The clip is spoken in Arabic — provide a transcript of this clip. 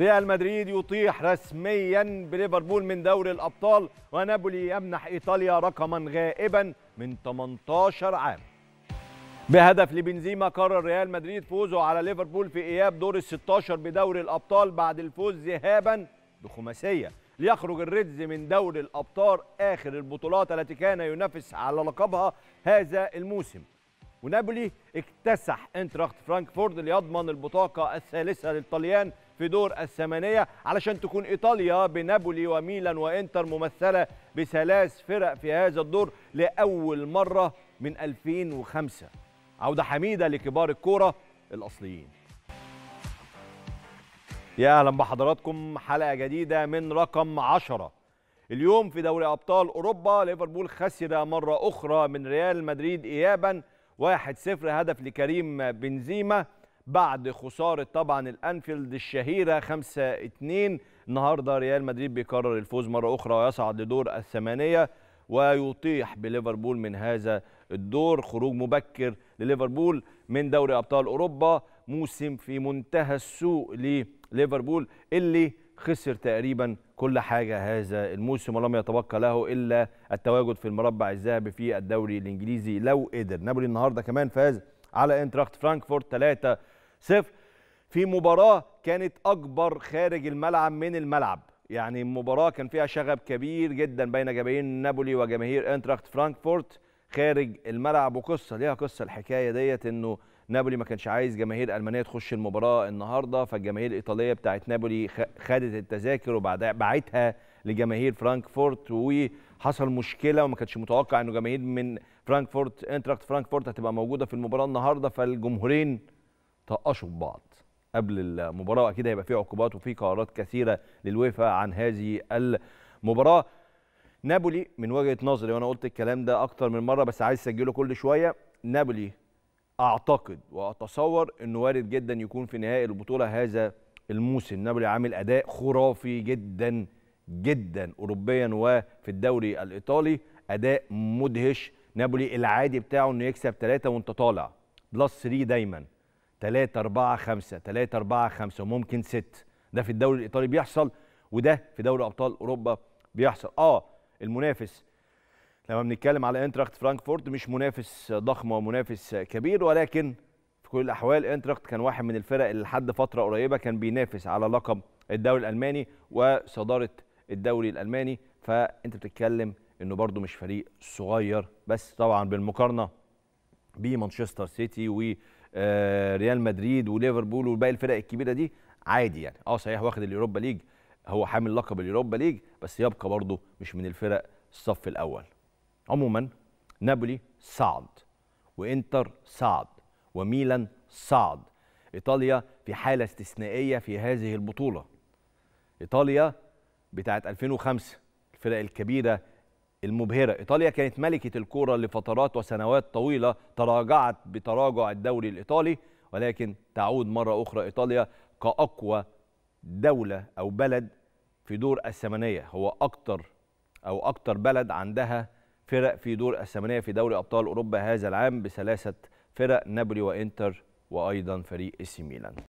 ريال مدريد يطيح رسميا بليفربول من دوري الابطال ونابولي يمنح ايطاليا رقما غائبا من 18 عام بهدف لبنزيما قرر ريال مدريد فوزه على ليفربول في اياب دور ال 16 بدوري الابطال بعد الفوز ذهابا بخماسيه ليخرج الريدز من دوري الابطال اخر البطولات التي كان ينافس على لقبها هذا الموسم ونابولي اكتسح انتراخت فرانكفورت ليضمن البطاقة الثالثة للطليان في دور الثمانية علشان تكون إيطاليا بنابولي وميلان وإنتر ممثلة بثلاث فرق في هذا الدور لأول مرة من 2005 عودة حميدة لكبار الكورة الأصليين يا أهلا بحضراتكم حلقة جديدة من رقم 10 اليوم في دوري أبطال أوروبا ليفربول خسر مرة أخرى من ريال مدريد إياباً 1 0 هدف لكريم بنزيما بعد خساره طبعا الانفيلد الشهيره 5 2 النهارده ريال مدريد بيكرر الفوز مره اخرى ويصعد لدور الثمانيه ويطيح بليفربول من هذا الدور خروج مبكر لليفربول من دوري ابطال اوروبا موسم في منتهى السوء لليفربول اللي خسر تقريبا كل حاجة هذا الموسم ولم يتبقى له إلا التواجد في المربع الذهبي في الدوري الإنجليزي لو قدر نابولي النهاردة كمان فاز على انتراخت فرانكفورت 3-0 في مباراة كانت أكبر خارج الملعب من الملعب يعني مباراة كان فيها شغب كبير جدا بين جماهير نابولي وجماهير انتراخت فرانكفورت خارج الملعب وقصة ليها قصة الحكاية ديت انه نابولي ما كانش عايز جماهير المانيه تخش المباراه النهارده فالجماهير الايطاليه بتاعت نابولي خدت التذاكر وبعدها لجماهير فرانكفورت وحصل مشكله وما كانش متوقع انه جماهير من فرانكفورت انتراكت فرانكفورت هتبقى موجوده في المباراه النهارده فالجمهورين طقشوا في بعض قبل المباراه واكيد هيبقى في عقوبات وفي قرارات كثيره للويفا عن هذه المباراه نابولي من وجهه نظري وانا قلت الكلام ده اكتر من مره بس عايز اسجله كل شويه نابولي اعتقد واتصور انه وارد جدا يكون في نهائي البطوله هذا الموسم نابولي عامل اداء خرافي جدا جدا اوروبيا وفي الدوري الايطالي اداء مدهش نابولي العادي بتاعه انه يكسب ثلاثه وانت طالع بلس 3 دايما 3 4 5 3 4 5 وممكن 6 ده في الدوري الايطالي بيحصل وده في دوري ابطال اوروبا بيحصل اه المنافس لما بنتكلم على انتراخت فرانكفورت مش منافس ضخم ومنافس كبير ولكن في كل الاحوال انتراخت كان واحد من الفرق اللي لحد فتره قريبه كان بينافس على لقب الدوري الالماني وصداره الدوري الالماني فانت بتتكلم انه برده مش فريق صغير بس طبعا بالمقارنه بمانشستر سيتي وريال آه، مدريد وليفربول وباقي الفرق الكبيره دي عادي يعني اه صحيح واخد اليوروبا ليج هو حامل لقب اليوروبا ليج بس يبقى برده مش من الفرق الصف الاول عموما نابولي صعد وانتر صعد وميلان صعد ايطاليا في حاله استثنائيه في هذه البطوله ايطاليا بتاعه 2005 الفرق الكبيره المبهره ايطاليا كانت ملكه الكوره لفترات وسنوات طويله تراجعت بتراجع الدوري الايطالي ولكن تعود مره اخرى ايطاليا كاقوى دوله او بلد في دور الثمانيه هو اكتر او اكتر بلد عندها فرق في دور الثمانيه في دوري ابطال اوروبا هذا العام بثلاثه فرق نابولي وانتر وايضا فريق اسي ميلان